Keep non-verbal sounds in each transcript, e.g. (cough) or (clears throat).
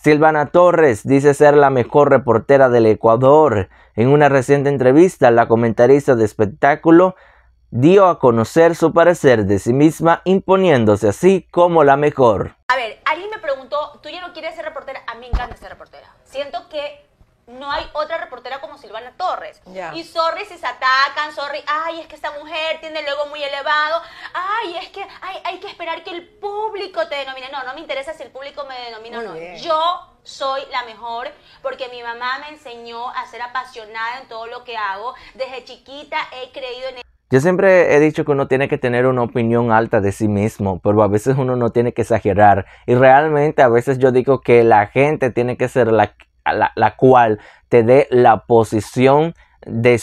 Silvana Torres dice ser la mejor reportera del Ecuador. En una reciente entrevista, la comentarista de espectáculo dio a conocer su parecer de sí misma, imponiéndose así como la mejor. A ver, alguien me preguntó, ¿tú ya no quieres ser reportera? A mí me encanta ser reportera. Siento que no hay otra reportera como Silvana Torres. Y sorry si se atacan, sorry, ay, es que esta mujer tiene el ego muy elevado, ay, es que hay que esperar que el público te denomine. No, no me interesa si el público me denomina o no. Yo soy la mejor porque mi mamá me enseñó a ser apasionada en todo lo que hago. Desde chiquita he creído en yo siempre he dicho que uno tiene que tener una opinión alta de sí mismo, pero a veces uno no tiene que exagerar. Y realmente a veces yo digo que la gente tiene que ser la, la, la cual te dé la posición de,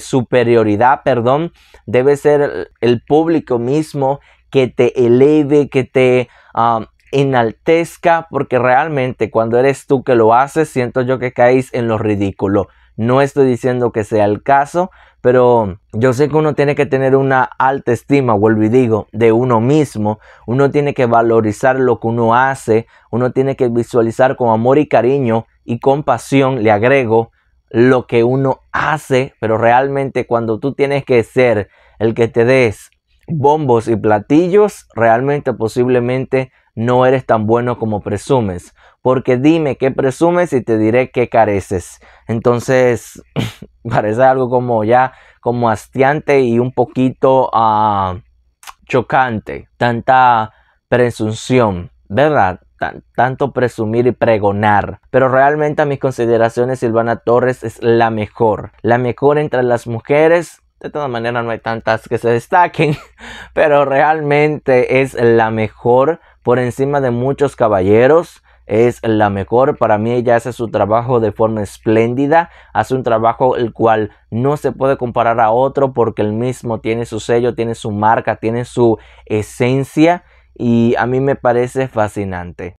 superioridad, perdón, debe ser el público mismo que te eleve, que te um, enaltezca, porque realmente cuando eres tú que lo haces, siento yo que caes en lo ridículo. No estoy diciendo que sea el caso, pero yo sé que uno tiene que tener una alta estima, vuelvo y digo, de uno mismo. Uno tiene que valorizar lo que uno hace, uno tiene que visualizar con amor y cariño y compasión, le agrego, lo que uno hace, pero realmente cuando tú tienes que ser el que te des bombos y platillos, realmente posiblemente no eres tan bueno como presumes. Porque dime qué presumes y te diré qué careces. Entonces, (clears throat) parece algo como ya, como hastiante y un poquito ah, chocante. Tanta presunción, ¿verdad? tanto presumir y pregonar. Pero realmente a mis consideraciones Silvana Torres es la mejor. La mejor entre las mujeres de todas maneras, no hay tantas que se destaquen, (laughs) pero realmente es la mejor por encima de muchos caballeros. Es la mejor. Para mí ella hace su trabajo de forma espléndida. Hace un trabajo el cual no se puede comparar a otro porque el mismo tiene su sello, tiene su marca, tiene su esencia y a mí me parece fascinante.